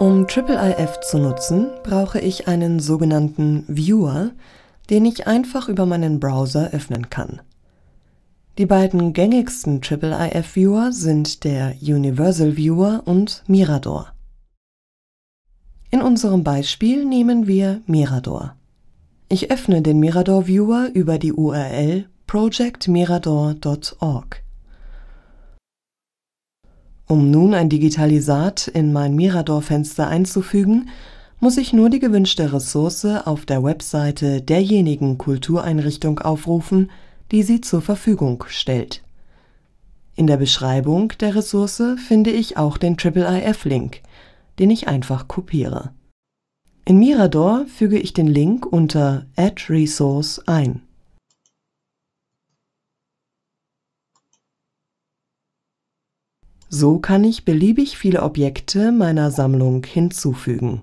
Um IIIF zu nutzen, brauche ich einen sogenannten Viewer, den ich einfach über meinen Browser öffnen kann. Die beiden gängigsten IIIF-Viewer sind der Universal Viewer und Mirador. In unserem Beispiel nehmen wir Mirador. Ich öffne den Mirador Viewer über die URL projectmirador.org. Um nun ein Digitalisat in mein Mirador-Fenster einzufügen, muss ich nur die gewünschte Ressource auf der Webseite derjenigen Kultureinrichtung aufrufen, die sie zur Verfügung stellt. In der Beschreibung der Ressource finde ich auch den IIIF-Link, den ich einfach kopiere. In Mirador füge ich den Link unter Add Resource ein So kann ich beliebig viele Objekte meiner Sammlung hinzufügen